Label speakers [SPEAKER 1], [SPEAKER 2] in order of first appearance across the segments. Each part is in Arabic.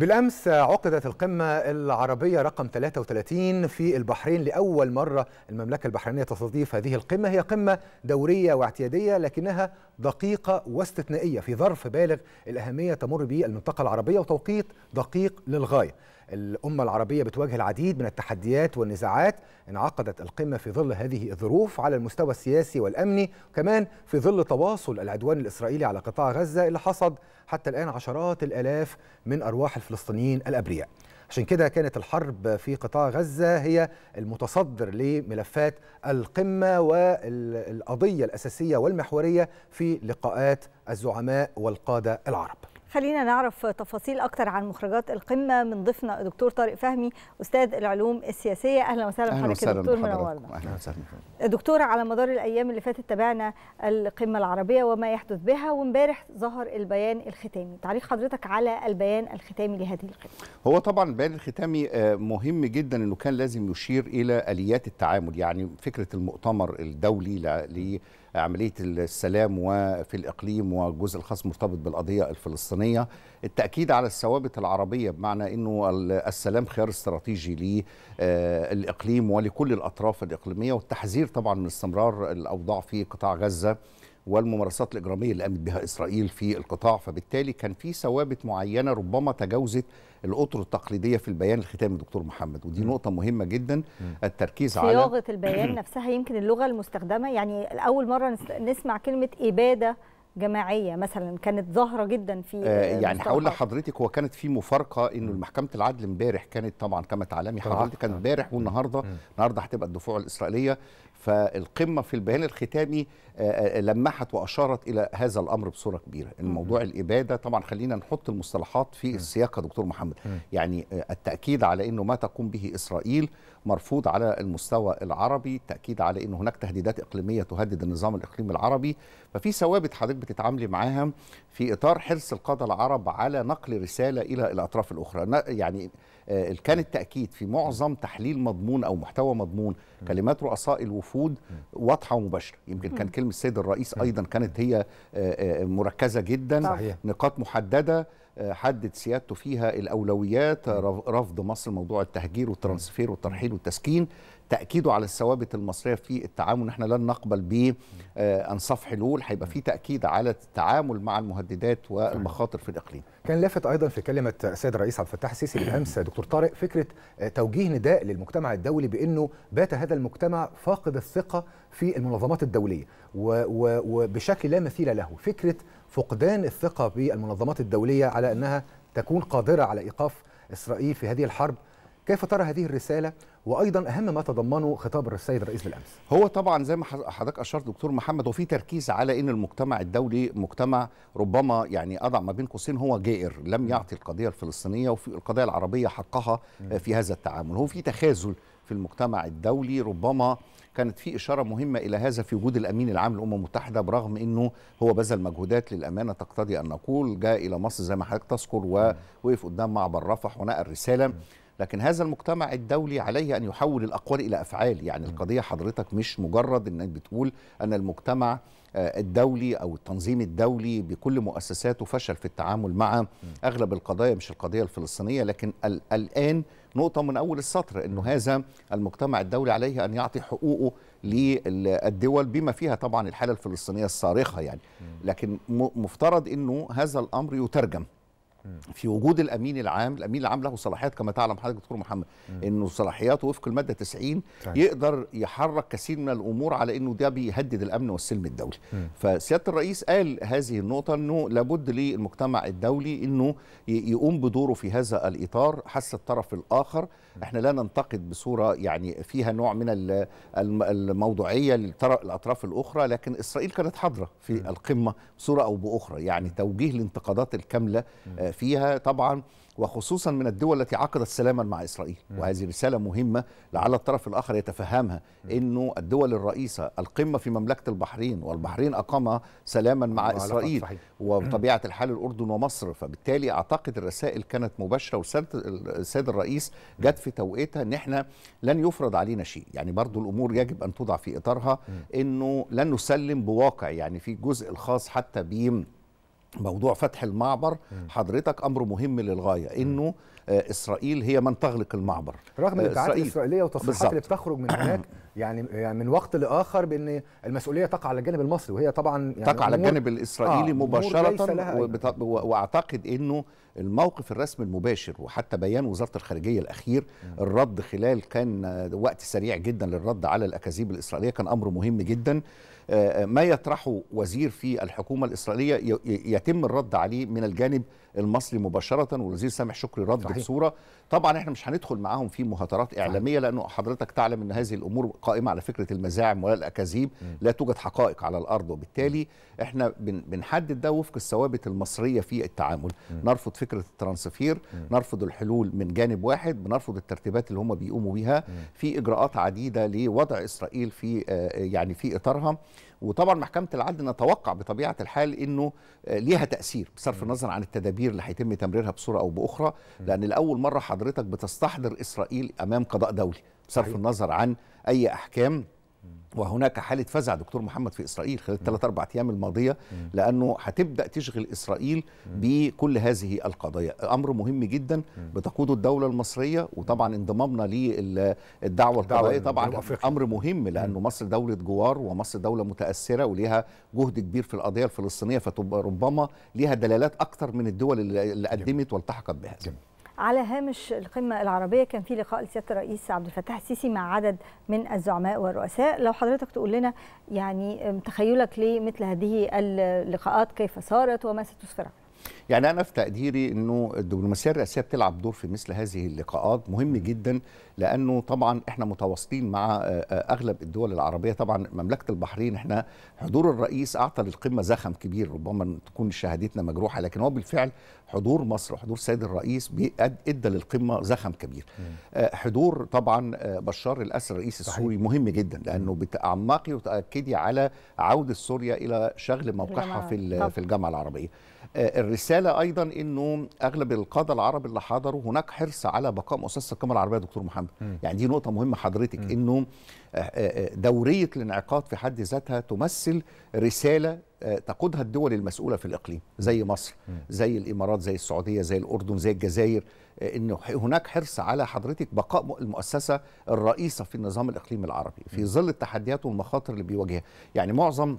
[SPEAKER 1] بالأمس عقدت القمة العربية رقم 33 في البحرين لأول مرة المملكة البحرينية تستضيف هذه القمة هي قمة دورية واعتيادية لكنها دقيقة واستثنائية في ظرف بالغ الأهمية تمر به المنطقة العربية وتوقيت دقيق للغاية الأمة العربية بتواجه العديد من التحديات والنزاعات انعقدت القمة في ظل هذه الظروف على المستوى السياسي والأمني وكمان في ظل تواصل العدوان الإسرائيلي على قطاع غزة اللي حصد حتى الآن عشرات الآلاف من أرواح الفلسطينيين الأبرياء عشان كده كانت الحرب في قطاع غزة هي المتصدر لملفات القمة والقضية الأساسية والمحورية في لقاءات الزعماء والقادة العرب
[SPEAKER 2] خلينا نعرف تفاصيل اكتر عن مخرجات القمه من ضيفنا الدكتور طارق فهمي استاذ العلوم السياسيه اهلا وسهلا بحضرتك يا دكتور منورنا اهلا وسهلا دكتور على مدار الايام اللي فاتت تابعنا القمه العربيه وما يحدث بها وامبارح ظهر البيان الختامي تعليق حضرتك على البيان الختامي لهذه القمه
[SPEAKER 3] هو طبعا البيان الختامي آه، مهم جدا انه كان لازم يشير الى اليات التعامل يعني فكره المؤتمر الدولي عمليه السلام وفي الاقليم والجزء الخاص مرتبط بالقضيه الفلسطينيه التاكيد على الثوابت العربيه بمعنى انه السلام خيار استراتيجي للاقليم آه، ولكل الاطراف الاقليميه والتحذير طبعا من استمرار الاوضاع في قطاع غزه والممارسات الإجرامية اللي قامت بها إسرائيل في القطاع فبالتالي كان في ثوابت معينة ربما تجاوزت الأطر التقليدية في البيان الختامي دكتور محمد ودي نقطة مهمة جدا التركيز على صياغة البيان
[SPEAKER 2] نفسها يمكن اللغة المستخدمة يعني أول مرة نسمع كلمة إبادة جماعيه مثلا كانت ظاهره جدا في آه يعني هقول
[SPEAKER 3] لحضرتك هو كانت في مفارقه انه محكمه العدل امبارح كانت طبعا كما تعلمي حضرتك كانت امبارح والنهارده النهارده هتبقى الدفوع الاسرائيليه فالقمة في البيان الختامي آه، آه، لمحت وأشارت إلى هذا الأمر بصورة كبيرة الموضوع الإبادة طبعا خلينا نحط المصطلحات في السياق يا دكتور محمد يعني آه، التأكيد على أنه ما تقوم به إسرائيل مرفوض على المستوى العربي التأكيد على أن هناك تهديدات إقليمية تهدد النظام الإقليمي العربي ففي ثوابت حضرتك بتتعاملي معاها في إطار حرص القادة العرب على نقل رسالة إلى الأطراف الأخرى يعني كان التأكيد في معظم تحليل مضمون أو محتوى مضمون كلمات رؤساء الوفود المفروض واضحه ومباشره يمكن كان كلمه السيد الرئيس ايضا كانت هي آه، آه، مركزه جدا صحيح. نقاط محدده آه، حدد سيادته فيها الاولويات رفض مصر موضوع التهجير والترانسفير والترحيل والتسكين تاكيده على الثوابت المصريه في التعامل احنا لن نقبل ب آه، انصاف حلول هيبقى في
[SPEAKER 1] تاكيد على التعامل مع المهددات والمخاطر في الاقليم كان لافت ايضا في كلمه السيد الرئيس عبد الفتاح السيسي بالامس دكتور طارق فكره آه، توجيه نداء للمجتمع الدولي بانه بات هذا المجتمع فاقد الثقه في المنظمات الدوليه وبشكل لا مثيل له فكره فقدان الثقه بالمنظمات الدوليه على انها تكون قادره على ايقاف اسرائيل في هذه الحرب كيف ترى هذه الرساله وايضا اهم ما تضمنه خطاب السيد الرئيس بالامس هو طبعا زي ما حضرتك اشرت دكتور محمد وفي تركيز على ان المجتمع
[SPEAKER 3] الدولي مجتمع ربما يعني اضع ما بين قوسين هو جائر لم يعطي القضيه الفلسطينيه وفي القضيه العربيه حقها آه، في هذا التعامل هو في تخاذل في المجتمع الدولي ربما كانت في إشارة مهمة إلى هذا في وجود الأمين العام للأمم المتحدة برغم أنه هو بذل مجهودات للأمانة تقتضي أن نقول جاء إلى مصر زي ما حضرتك تذكر ووقف قدام معبر رفح ونقل رسالة لكن هذا المجتمع الدولي عليه أن يحول الأقوال إلى أفعال يعني القضية حضرتك مش مجرد أنك بتقول أن المجتمع آه، الدولي أو التنظيم الدولي بكل مؤسساته فشل في التعامل مع أغلب القضايا مش القضية الفلسطينية لكن الآن نقطة من أول السطر أنه هذا المجتمع الدولي عليه أن يعطي حقوقه للدول بما فيها طبعا الحالة الفلسطينية الصارخة يعني لكن مفترض أنه هذا الأمر يترجم في وجود الامين العام، الامين العام له صلاحيات كما تعلم حضرتك دكتور محمد مم. انه صلاحياته وفق الماده 90 طيب. يقدر يحرك كثير من الامور على انه ده بيهدد الامن والسلم الدولي. مم. فسياده الرئيس قال هذه النقطه انه لابد للمجتمع الدولي انه يقوم بدوره في هذا الاطار، حس الطرف الاخر، مم. احنا لا ننتقد بصوره يعني فيها نوع من الموضوعيه للاطراف الاخرى، لكن اسرائيل كانت حاضره في القمه بصوره او باخرى، يعني توجيه الانتقادات الكامله آه، فيها طبعا وخصوصا من الدول التي عقدت سلاما مع اسرائيل وهذه رساله مهمه لعل الطرف الاخر يتفهمها انه الدول الرئيسه القمه في مملكه البحرين والبحرين اقام سلاما مع اسرائيل وبطبيعه الحال الاردن ومصر فبالتالي اعتقد الرسائل كانت مباشره السيد الرئيس جت في توقيتها ان احنا لن يفرض علينا شيء يعني برضو الامور يجب ان توضع في اطارها انه لن نسلم بواقع يعني في جزء الخاص حتى بيم موضوع فتح المعبر حضرتك امر مهم للغايه انه آه، اسرائيل هي من تغلق المعبر رغم آه، الابعاد الاسرائيليه والتصريحات اللي
[SPEAKER 1] بتخرج من هناك يعني يعني من وقت لاخر بان المسؤوليه تقع على الجانب المصري وهي طبعا يعني تقع على الجانب الاسرائيلي آه مباشره
[SPEAKER 3] واعتقد انه الموقف الرسمي المباشر وحتى بيان وزاره الخارجيه الاخير الرد خلال كان وقت سريع جدا للرد على الاكاذيب الاسرائيليه كان امر مهم جدا آه، آه، ما يطرحه وزير في الحكومه الاسرائيليه يتم الرد عليه من الجانب المصري مباشره والوزير سامح شكري رد صحيح. بصوره طبعا احنا مش هندخل معاهم في مهاترات اعلاميه لانه حضرتك تعلم ان هذه الامور قائمه على فكره المزاعم ولا الاكاذيب لا توجد حقائق على الارض وبالتالي احنا بنحدد ده وفق الثوابت المصريه في التعامل نرفض فكره الترانسفير نرفض الحلول من جانب واحد بنرفض الترتيبات اللي هم بيقوموا بيها في اجراءات عديده لوضع اسرائيل في آه، يعني في اطارها وطبعا محكمه العدل نتوقع بطبيعه الحال انه آه، ليها تاثير بصرف النظر عن التدابير اللي هيتم تمريرها بصوره او باخرى لان لاول مره حضرتك بتستحضر اسرائيل امام قضاء دولي بصرف النظر عن اي احكام وهناك حالة فزع دكتور محمد في إسرائيل خلال الثلاث أربع أيام الماضية لأنه هتبدأ تشغل إسرائيل بكل هذه القضايا أمر مهم جدا بتقوده الدولة المصرية وطبعا انضمامنا للدعوة القضائية طبعا أمر مهم لأنه مصر دولة جوار ومصر دولة متأثرة وليها جهد كبير في القضية الفلسطينية فربما ليها دلالات أكثر من الدول اللي قدمت والتحقت بها جميل.
[SPEAKER 2] على هامش القمة العربية كان في لقاء لسيادة الرئيس عبد الفتاح السيسي مع عدد من الزعماء والرؤساء لو حضرتك تقول لنا يعني تخيلك لمثل هذه اللقاءات كيف صارت وما ستسفر عنها
[SPEAKER 3] يعني انا في تقديري انه الدبلوماسيه الرئاسيه بتلعب دور في مثل هذه اللقاءات مهم جدا لانه طبعا احنا متواصلين مع آه، آه، اغلب الدول العربيه طبعا مملكه البحرين احنا حضور الرئيس اعطى للقمه زخم كبير ربما تكون شهادتنا مجروحه لكن هو بالفعل حضور مصر حضور السيد الرئيس ادى للقمه زخم كبير آه، حضور طبعا بشار الاسد الرئيس السوري مهم جدا لانه بتعمقي وتاكدي على عوده سوريا الى شغل موقعها في في الجامعه العربيه الرساله ايضا انه اغلب القاده العرب اللي حضروا هناك حرص على بقاء مؤسسه القمه العربيه دكتور محمد م. يعني دي نقطه مهمه حضرتك انه آه، آه، آه، دوريه الانعقاد في حد ذاتها تمثل رساله تقودها الدول المسؤوله في الاقليم زي مصر زي الامارات زي السعوديه زي الاردن زي الجزائر ان هناك حرص على حضرتك بقاء المؤسسه الرئيسه في النظام الاقليمي العربي في ظل التحديات والمخاطر اللي بيواجهها يعني معظم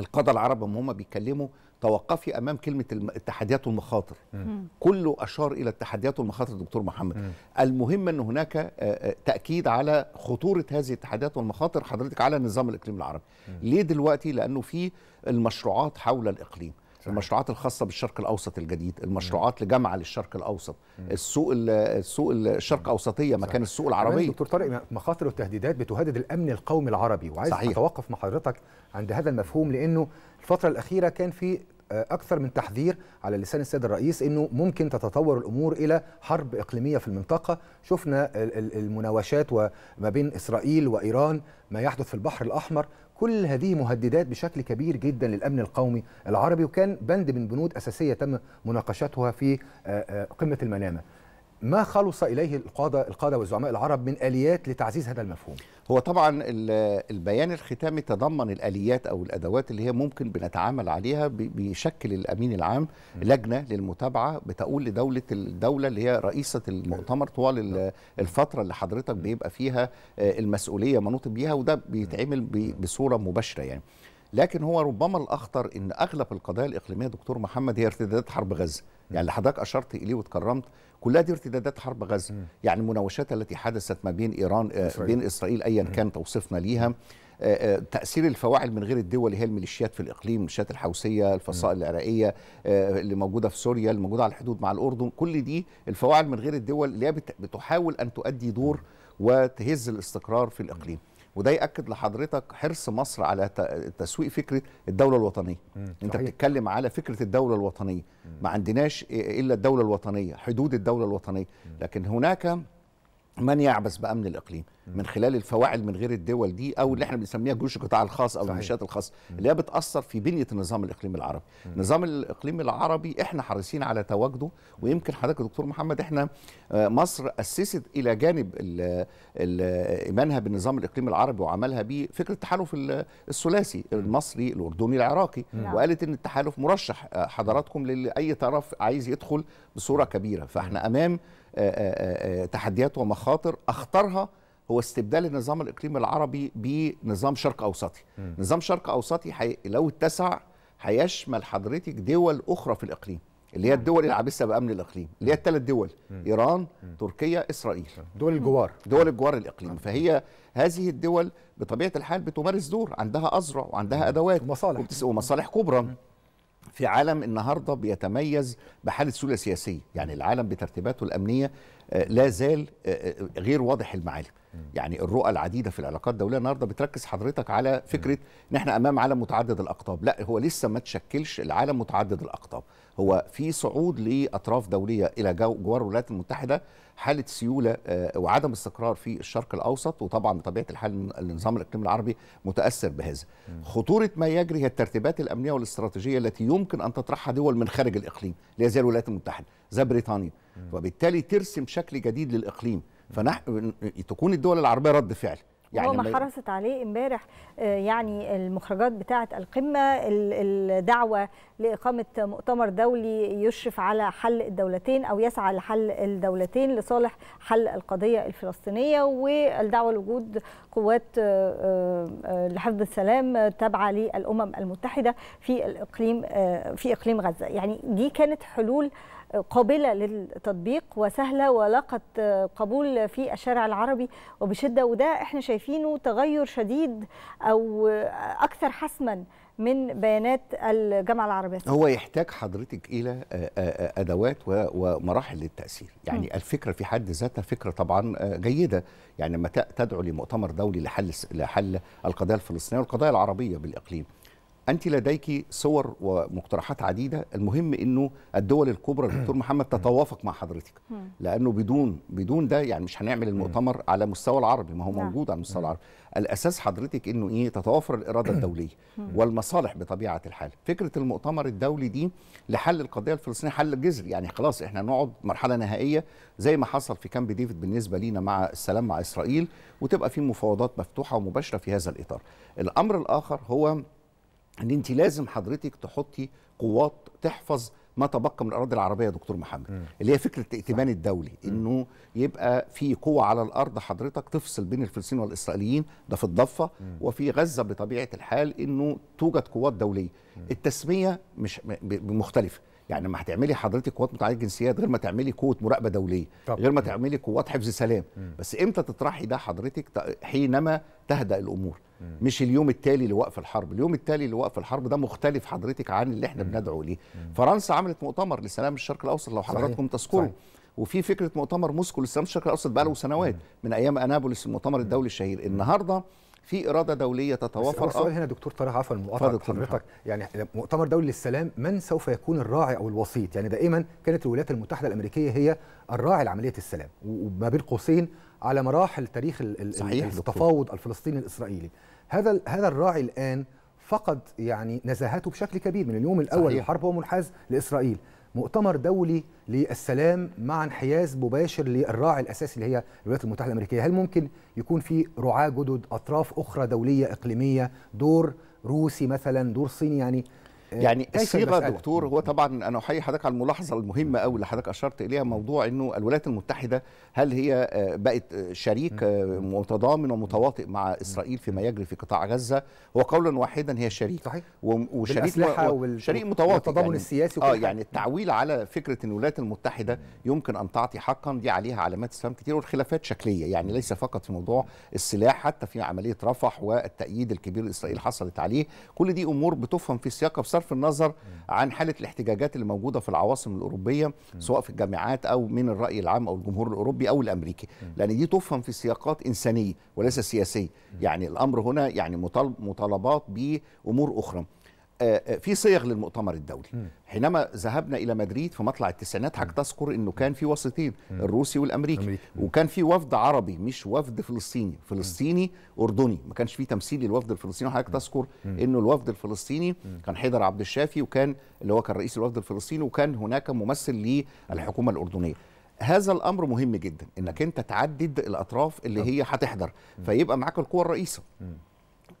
[SPEAKER 3] القاده العرب هم بيتكلموا توقفي امام كلمه التحديات والمخاطر مم. كله اشار الى التحديات والمخاطر دكتور محمد مم. المهم ان هناك تاكيد على خطوره هذه التحديات والمخاطر حضرتك على النظام الاقليمي العربي مم. ليه دلوقتي لانه في المشروعات حول الاقليم صحيح. المشروعات الخاصه بالشرق الاوسط الجديد المشروعات لجامعه للشرق الاوسط مم. السوق السوق الشرق اوسطيه مكان السوق العربي دكتور طارق
[SPEAKER 1] مخاطر والتهديدات بتهدد الامن القومي العربي وعايز صحيح. اتوقف مع حضرتك عند هذا المفهوم لانه الفتره الاخيره كان في آه، اكثر من تحذير على لسان السيد الرئيس انه ممكن تتطور الامور الى حرب اقليميه في المنطقه شفنا المناوشات وما بين اسرائيل وايران ما يحدث في البحر الاحمر كل هذه مهددات بشكل كبير جدا للامن القومي العربي وكان بند من بنود اساسيه تم مناقشتها في آه، آه، قمه المنامه ما خلص اليه القاده القاده والزعماء العرب من اليات لتعزيز هذا المفهوم؟ هو
[SPEAKER 3] طبعا البيان الختامي تضمن الاليات او الادوات اللي هي ممكن بنتعامل عليها بيشكل الامين العام لجنه للمتابعه بتقول لدوله الدوله اللي هي رئيسه المؤتمر طوال نعم. الفتره اللي حضرتك بيبقى فيها آه، المسؤوليه منوط بيها وده بيتعمل بصوره مباشره يعني. لكن هو ربما الاخطر ان اغلب القضايا الاقليميه دكتور محمد هي ارتدادات حرب غزه يعني اللي حضرتك اشرت اليه وتكرمت كلها دي ارتدادات حرب غزه يعني المناوشات التي حدثت ما بين ايران إسرائيل. آه، بين اسرائيل ايا كان توصيفنا ليها آه، آه، تأثير الفواعل من غير الدول هي الميليشيات في الإقليم الميليشيات الحوثية الفصائل العراقية اللي موجودة في سوريا اللي موجودة على الحدود مع الأردن كل دي الفواعل من غير الدول اللي هي بتحاول أن تؤدي دور وتهز الاستقرار في الإقليم وده ياكد لحضرتك حرص مصر على تسويق فكره الدوله الوطنيه مم. انت بتتكلم على فكره الدوله الوطنيه مم. ما عندناش الا الدوله الوطنيه حدود الدوله الوطنيه مم. لكن هناك من يعبث بامن الاقليم من خلال الفواعل من غير الدول دي او اللي احنا بنسميها جيوش القطاع الخاص او الميليشيات الخاصه اللي هي بتاثر في بنيه النظام الاقليمي العربي نظام الاقليم العربي احنا حريصين على تواجده ويمكن حضرتك دكتور محمد احنا آه، مصر اسست الى جانب ايمانها بالنظام الاقليمي العربي وعملها بيه فكره التحالف الثلاثي المصري الاردني العراقي نعم. وقالت ان التحالف مرشح آه، حضراتكم لاي طرف عايز يدخل بصوره كبيره فاحنا امام آه، آه، آه، تحديات ومخاطر اخطرها هو استبدال النظام الاقليمي العربي بنظام شرق اوسطي م. نظام شرق اوسطي حي... لو اتسع هيشمل حضرتك دول اخرى في الاقليم اللي هي الدول العابسه بامن الاقليم اللي هي الثلاث دول ايران تركيا اسرائيل دول الجوار دول الجوار الاقليم فهي هذه الدول بطبيعه الحال بتمارس دور عندها اذرع وعندها ادوات ومصالح ومصالح كبرى في عالم النهارده بيتميز بحاله سهوله سياسيه يعني العالم بترتيباته الامنيه آه، لا زال آه، آه، غير واضح المعالم يعني الرؤى العديده في العلاقات الدوليه النهارده بتركز حضرتك على فكره ان احنا امام عالم متعدد الاقطاب لا هو لسه ما تشكلش العالم متعدد الاقطاب هو في صعود لاطراف دوليه الى جوار الولايات المتحده حاله سيوله آه، وعدم استقرار في الشرق الاوسط وطبعا بطبيعه الحال النظام الاقليمي العربي متاثر بهذا. خطوره ما يجري هي الترتيبات الامنيه والاستراتيجيه التي يمكن ان تطرحها دول من خارج الاقليم اللي زي الولايات المتحده زي بريطانيا وبالتالي ترسم شكل جديد للاقليم فنحن تكون الدول العربيه رد فعل. يعني هو ما
[SPEAKER 2] حرصت عليه امبارح آه، يعني المخرجات بتاعه القمه الدعوه لاقامه مؤتمر دولي يشرف على حل الدولتين او يسعى لحل الدولتين لصالح حل القضيه الفلسطينيه والدعوه لوجود قوات آه، آه، لحفظ السلام تابعه للامم المتحده في الاقليم في اقليم غزه يعني دي كانت حلول قابلة للتطبيق وسهلة ولقت قبول في الشارع العربي وبشدة وده احنا شايفينه تغير شديد أو أكثر حسما من بيانات الجامعة العربية هو
[SPEAKER 3] يحتاج حضرتك إلى أدوات ومراحل للتأثير يعني م. الفكرة في حد ذاتها فكرة طبعا جيدة يعني لما تدعو لمؤتمر دولي لحل لحل القضايا الفلسطينية والقضايا العربية بالإقليم أنت لديك صور ومقترحات عديدة المهم أنه الدول الكبرى الدكتور محمد تتوافق مع حضرتك لأنه بدون بدون ده يعني مش هنعمل المؤتمر على مستوى العربي ما هو نعم. موجود على مستوى العربي الأساس حضرتك أنه إيه تتوافر الإرادة الدولية والمصالح بطبيعة الحال فكرة المؤتمر الدولي دي لحل القضية الفلسطينية حل جذري يعني خلاص إحنا نقعد مرحلة نهائية زي ما حصل في كامب ديفيد بالنسبة لينا مع السلام مع إسرائيل وتبقى في مفاوضات مفتوحة ومباشرة في هذا الإطار الأمر الآخر هو ان انت لازم حضرتك تحطي قوات تحفظ ما تبقى من الاراضي العربيه يا دكتور محمد اللي هي فكره الائتمان الدولي انه يبقى في قوه على الارض حضرتك تفصل بين الفلسطينيين والاسرائيليين ده في الضفه وفي غزه بطبيعه الحال انه توجد قوات دوليه التسميه مش مختلفه يعني ما هتعملي حضرتك قوات متعدده الجنسيات غير ما تعملي قوه مراقبه دوليه طب. غير ما تعملي قوات حفظ سلام م. بس امتى تطرحي ده حضرتك حينما تهدا الامور مش اليوم التالي لوقف الحرب اليوم التالي لوقف الحرب ده مختلف حضرتك عن اللي احنا بندعو ليه فرنسا عملت مؤتمر لسلام الشرق الاوسط لو حضراتكم تذكروا وفي فكره مؤتمر موسكو لسلام الشرق الاوسط بقى له سنوات من ايام انابولس المؤتمر الدولي الشهير النهارده في اراده دوليه تتوافر بس السؤال
[SPEAKER 1] هنا دكتور طارق عفوا المؤتمر حضرتك يعني مؤتمر دولي للسلام من سوف يكون الراعي او الوسيط يعني دائما كانت الولايات المتحده الامريكيه هي الراعي لعمليه السلام وما بين قوسين على مراحل تاريخ صحيح التفاوض الفلسطيني الاسرائيلي هذا هذا الراعي الان فقد يعني نزاهته بشكل كبير من اليوم الاول الحرب هو منحاز لاسرائيل مؤتمر دولي للسلام مع انحياز مباشر للراعي الاساسي اللي هي الولايات المتحده الامريكيه هل ممكن يكون في رعاه جدد اطراف اخرى دوليه اقليميه دور روسي مثلا دور صيني يعني آه، يعني الصيغه
[SPEAKER 3] دكتور هو طبعا انا احيي حضرتك على الملاحظه المهمه قوي اللي حضرتك اشرت اليها موضوع انه الولايات المتحده هل هي آه، بقت شريك آه، متضامن ومتواطئ مع اسرائيل فيما يجري في قطاع غزه هو قولا واحدا هي شريك صحيح وشريك شريك متواطئ التضامن يعني السياسي اه يعني التعويل على فكره ان الولايات المتحده يمكن ان تعطي حقا دي عليها علامات استفهام كتير والخلافات شكليه يعني ليس فقط في موضوع السلاح حتى في عمليه رفح والتأييد الكبير لاسرائيل حصلت عليه كل دي امور بتفهم في سياقها بصرف النظر عن حاله الاحتجاجات اللي موجوده في العواصم الاوروبيه سواء في الجامعات او من الراي العام او الجمهور الاوروبي او الامريكي لان دي تفهم في سياقات انسانيه وليس سياسيه يعني الامر هنا يعني مطالبات بامور اخرى آه، آه، في صيغ للمؤتمر الدولي حينما ذهبنا الى مدريد في مطلع التسعينات حضرتك تذكر انه كان في وسيطين الروسي والامريكي وكان في وفد عربي مش وفد فلسطيني فلسطيني اردني ما كانش في تمثيل للوفد الفلسطيني وحضرتك تذكر انه الوفد الفلسطيني كان حيدر عبد الشافي وكان اللي هو كان رئيس الوفد الفلسطيني وكان هناك ممثل للحكومه الاردنيه هذا الامر مهم جدا انك انت تعدد الاطراف اللي نعم. هي هتحضر فيبقى معاك القوه الرئيسه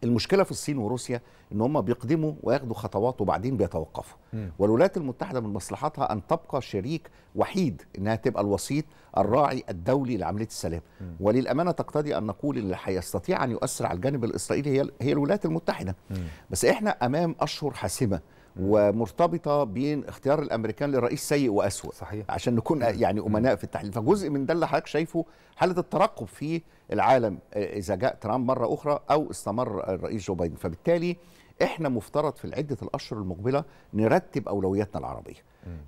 [SPEAKER 3] المشكله في الصين وروسيا ان هم بيقدموا وياخدوا خطوات وبعدين بيتوقفوا مم. والولايات المتحده من مصلحتها ان تبقى شريك وحيد انها تبقى الوسيط الراعي الدولي لعمليه السلام مم. وللامانه تقتضي ان نقول اللي هيستطيع ان يؤثر على الجانب الاسرائيلي هي هي الولايات المتحده مم. بس احنا امام اشهر حاسمه ومرتبطه بين اختيار الامريكان للرئيس سيء واسوء صحيح عشان نكون يعني امناء في التحليل فجزء من ده اللي حضرتك شايفه حاله الترقب في العالم آه، اذا جاء ترامب مره اخرى او استمر الرئيس جو بايدن فبالتالي احنا مفترض في عده الاشهر المقبله نرتب اولوياتنا العربيه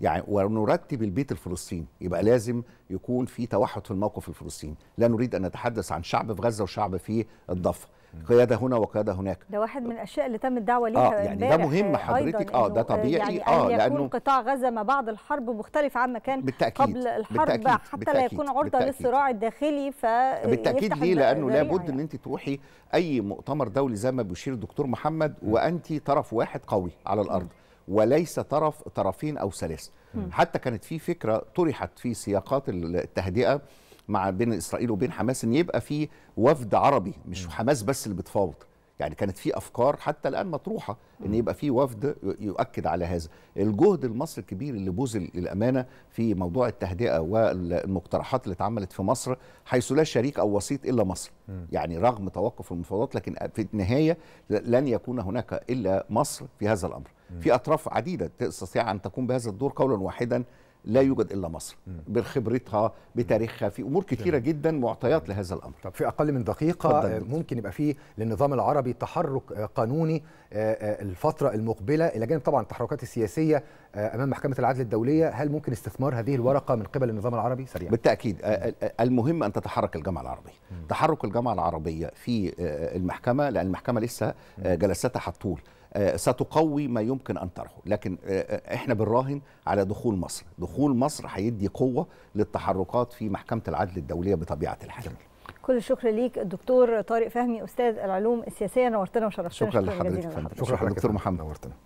[SPEAKER 3] يعني ونرتب البيت الفلسطيني يبقى لازم يكون في توحد في الموقف الفلسطيني لا نريد ان نتحدث عن شعب في غزه وشعب في الضفه قياده هنا وقياده هناك
[SPEAKER 2] ده واحد من الاشياء اللي تم الدعوه ليها آه يعني ده مهم آه، حضرتك اه ده آه، طبيعي يعني اه أن لانه يكون قطاع غزه ما بعد الحرب مختلف عما كان بالتأكيد قبل الحرب بالتأكيد حتى بالتأكيد لا يكون عرضه للصراع الداخلي ف بالتاكيد ليه لانه لابد يعني.
[SPEAKER 3] ان انت تروحي اي مؤتمر دولي زي ما بيشير الدكتور محمد وانت طرف واحد قوي على الارض م. وليس طرف طرفين او ثلاثه حتى كانت في فكره طرحت في سياقات التهدئه مع بين اسرائيل وبين حماس ان يبقى في وفد عربي مش حماس بس اللي بتفاوض يعني كانت في افكار حتى الان مطروحه ان يبقى في وفد يؤكد على هذا الجهد المصري الكبير اللي بذل للامانه في موضوع التهدئه والمقترحات اللي اتعملت في مصر حيث لا شريك او وسيط الا مصر يعني رغم توقف المفاوضات لكن في النهايه لن يكون هناك الا مصر في هذا الامر في اطراف عديده تستطيع ان تقوم بهذا الدور قولا واحدا لا يوجد الا مصر بخبرتها
[SPEAKER 1] بتاريخها في امور كثيره جدا معطيات لهذا الامر طب في اقل من دقيقه آه، ممكن يبقى في للنظام العربي تحرك آه، قانوني آه، الفتره المقبله الى جانب طبعا التحركات السياسيه امام محكمه العدل الدوليه هل ممكن استثمار هذه الورقه من قبل النظام العربي سريعا
[SPEAKER 3] بالتاكيد المهم ان تتحرك الجامعه العربيه تحرك الجامعه العربيه في المحكمه لان المحكمه لسه جلستها هتطول آه، ستقوي ما يمكن أن طرحه لكن آه، آه، إحنا بنراهن على دخول مصر دخول مصر هيدي قوة للتحركات في محكمة العدل الدولية بطبيعة الحال
[SPEAKER 2] كل الشكر ليك الدكتور طارق فهمي أستاذ العلوم السياسية نورتنا وشرفتنا شكرا, لحضرتك شكرا, لحضرتك دكتور
[SPEAKER 3] محمد نورتنا